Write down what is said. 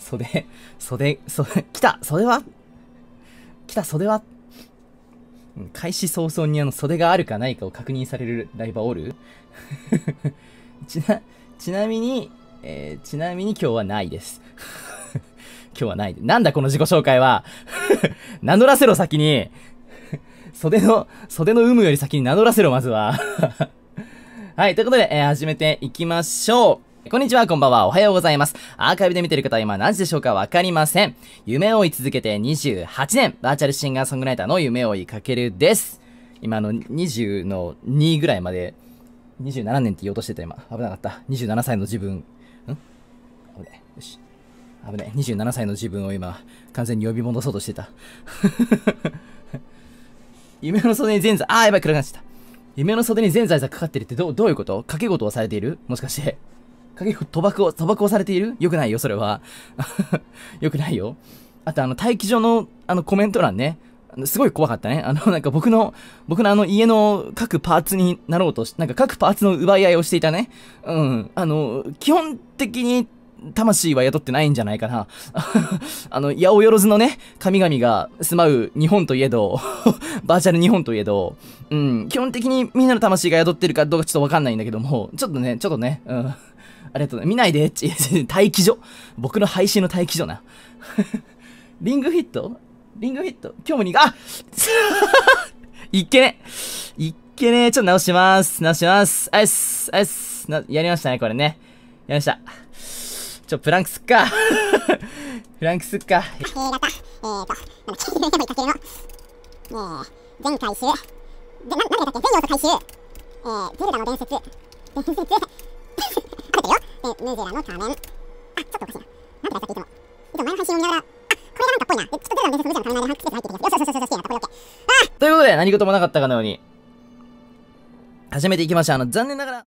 袖、袖、袖、来た袖は来た袖は開始早々にあの袖があるかないかを確認されるライバーおる ちな、ちなみに、えー、ちなみに今日はないです。今日はないで。なんだこの自己紹介は名乗らせろ先に袖の、袖の有無より先に名乗らせろまずははい、ということで、えー、始めていきましょう。こんにちは、こんばんは、おはようございます。アーカイブで見てる方は今何時でしょうかわかりません。夢を追い続けて28年、バーチャルシンガーソングライターの夢を追いかけるです。今の20の2ぐらいまで、27年って言おうとしてた今。危なかった。27歳の自分。ん危ね。よし。危ね。27歳の自分を今、完全に呼び戻そうとしてた。夢の袖に全財、あーやばい、暗くなっちゃった。夢の袖に全財産かかってるってどう、どういうこと掛け事をされているもしかして。賭博を、賭博をされているよくないよ、それは。よくないよ。あと、あの、待機所の、あの、コメント欄ね。すごい怖かったね。あの、なんか僕の、僕のあの家の各パーツになろうとし、なんか各パーツの奪い合いをしていたね。うん。あの、基本的に魂は宿ってないんじゃないかな。あの、八百万のね、神々が住まう日本といえど、バーチャル日本といえど、うん、基本的にみんなの魂が宿ってるかどうかちょっとわかんないんだけども、ちょっとね、ちょっとね、うん。ありがとう見ないで、ち、待機所。僕の配信の待機所な。リングフィットリングフィット今日もリング、あいっけねいっけねちょっと直します。直します。あいっす。あいっす。やりましたね、これね。やりました。ちょ、プランクすっか。プランクすっか。ええーと、なんいかけるの。え 全回収。で、な、だっけ、全要素回収。えー、ゼルダの伝説。伝説。あよ。えー、ヌゼラの仮面。あ、ちょっとおかしいな。なんでだっけ、いつも。いつも前の配信を見ながら、とルダの伝説あということで、何事もなかったかのように、始めていきましょう。あの、残念ながら、